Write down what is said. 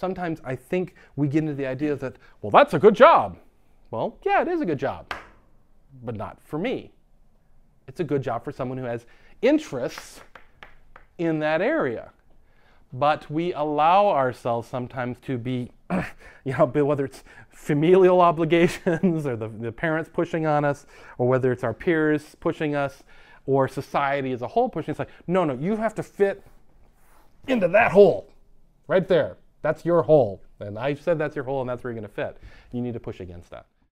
Sometimes I think we get into the idea that, well, that's a good job. Well, yeah, it is a good job, but not for me. It's a good job for someone who has interests in that area. But we allow ourselves sometimes to be, you know, whether it's familial obligations or the, the parents pushing on us, or whether it's our peers pushing us, or society as a whole pushing, it's like, no, no, you have to fit into that hole right there. That's your hole. And I said that's your hole, and that's where you're going to fit. You need to push against that.